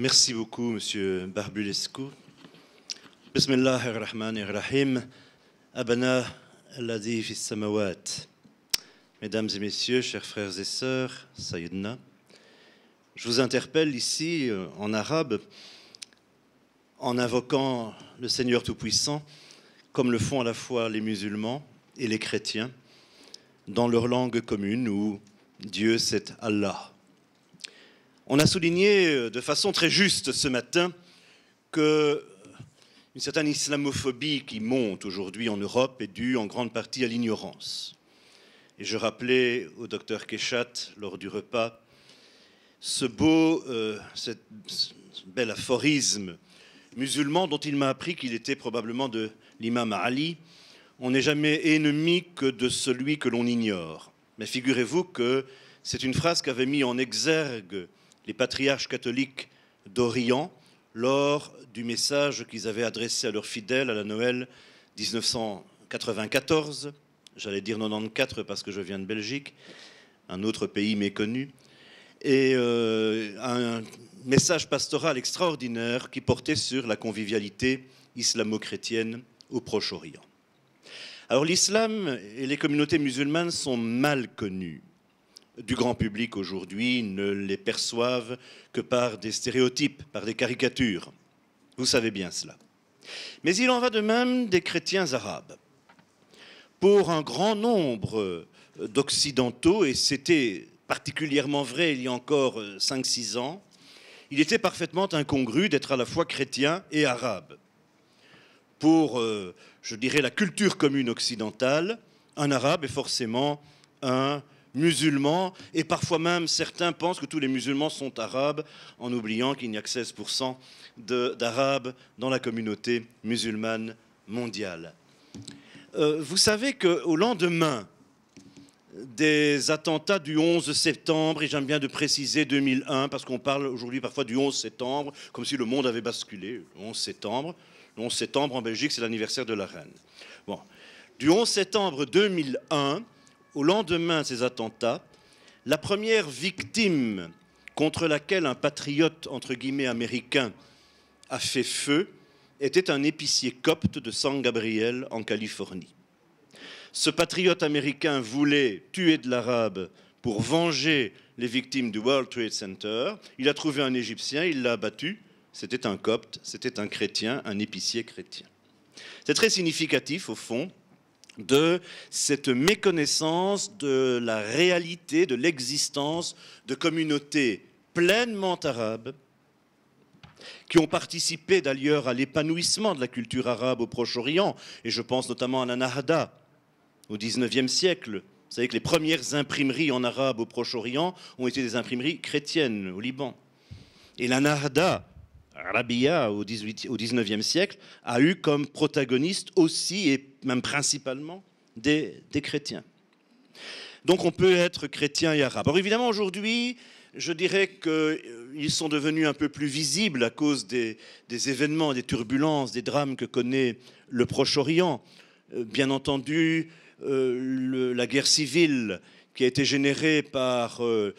Merci beaucoup, Monsieur Barbulescu. ar-Rahman ar rahim Abana al Mesdames et messieurs, chers frères et sœurs, Sayyidna, je vous interpelle ici euh, en arabe en invoquant le Seigneur Tout-Puissant, comme le font à la fois les musulmans et les chrétiens, dans leur langue commune où Dieu c'est Allah. On a souligné euh, de façon très juste ce matin que une certaine islamophobie qui monte aujourd'hui en Europe est due en grande partie à l'ignorance. Et je rappelais au docteur Keshat lors du repas ce beau, euh, cette, ce bel aphorisme musulman dont il m'a appris qu'il était probablement de l'imam Ali. On n'est jamais ennemi que de celui que l'on ignore. Mais figurez-vous que c'est une phrase qu'avait mis en exergue les patriarches catholiques d'Orient lors du message qu'ils avaient adressé à leurs fidèles à la Noël 1994, j'allais dire 94 parce que je viens de Belgique, un autre pays méconnu, et euh, un message pastoral extraordinaire qui portait sur la convivialité islamo-chrétienne au Proche-Orient. Alors l'islam et les communautés musulmanes sont mal connues du grand public aujourd'hui ne les perçoivent que par des stéréotypes, par des caricatures. Vous savez bien cela. Mais il en va de même des chrétiens arabes. Pour un grand nombre euh, d'Occidentaux, et c'était particulièrement vrai il y a encore 5-6 euh, ans, il était parfaitement incongru d'être à la fois chrétien et arabe. Pour, euh, je dirais, la culture commune occidentale, un arabe est forcément un musulmans, et parfois même certains pensent que tous les musulmans sont arabes, en oubliant qu'il n'y a que 16% d'arabes dans la communauté musulmane mondiale. Euh, vous savez qu'au lendemain des attentats du 11 septembre, et j'aime bien de préciser 2001, parce qu'on parle aujourd'hui parfois du 11 septembre, comme si le monde avait basculé, le 11 septembre. Le 11 septembre, en Belgique, c'est l'anniversaire de la reine. Bon. Du 11 septembre 2001 au lendemain de ces attentats, la première victime contre laquelle un patriote, entre guillemets, américain a fait feu était un épicier copte de San Gabriel en Californie. Ce patriote américain voulait tuer de l'arabe pour venger les victimes du World Trade Center. Il a trouvé un Égyptien, il l'a abattu. C'était un copte, c'était un chrétien, un épicier chrétien. C'est très significatif, au fond, de cette méconnaissance de la réalité, de l'existence de communautés pleinement arabes, qui ont participé d'ailleurs à l'épanouissement de la culture arabe au Proche-Orient, et je pense notamment à la Nahda au XIXe siècle. Vous savez que les premières imprimeries en arabe au Proche-Orient ont été des imprimeries chrétiennes au Liban. Et la Nahda, Rabia au, XIXe siècle a eu comme protagoniste aussi et même principalement des, chrétiens. Donc on peut être chrétien et arabe. Alors évidemment aujourd'hui, je dirais qu'ils sont devenus un peu plus visibles à cause des, événements, des turbulences, des drames que connaît le Proche-Orient. Euh, bien entendu, euh, la guerre civile qui a été générée par euh,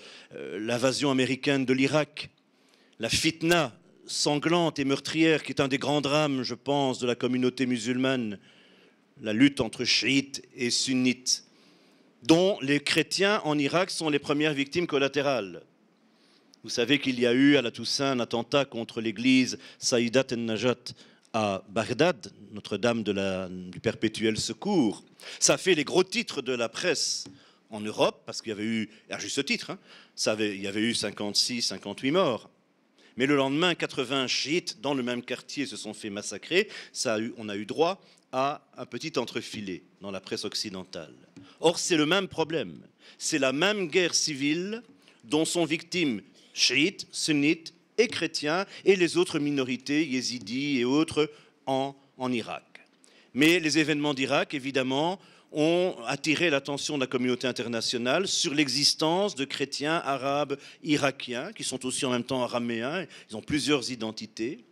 l'invasion américaine de l'Irak, la fitna sanglante et meurtrière qui est un des grands drames, je pense, de la communauté musulmane, la lutte entre chiites et sunnites, dont les chrétiens en Irak sont les premières victimes collatérales. Vous savez qu'il y a eu à la Toussaint un attentat contre l'église Saïdat en najat à Bagdad, Notre-Dame du Perpétuel Secours. Ça fait les gros titres de la presse en Europe, parce qu'il y avait eu, à juste titre, hein, il y avait eu 56, 58 morts. Mais le lendemain, 80 chiites dans le même quartier se sont fait massacrer. Ça on a eu droit à un petit entrefilet dans la presse occidentale. Or, c'est le même problème. C'est la même guerre civile dont sont victimes chiites, sunnites et chrétiens et les autres minorités, yézidis et autres, en, en Irak. Mais les événements d'Irak, évidemment, ont attiré l'attention de la communauté internationale sur l'existence de chrétiens arabes irakiens, qui sont aussi en même temps araméens, ils ont plusieurs identités.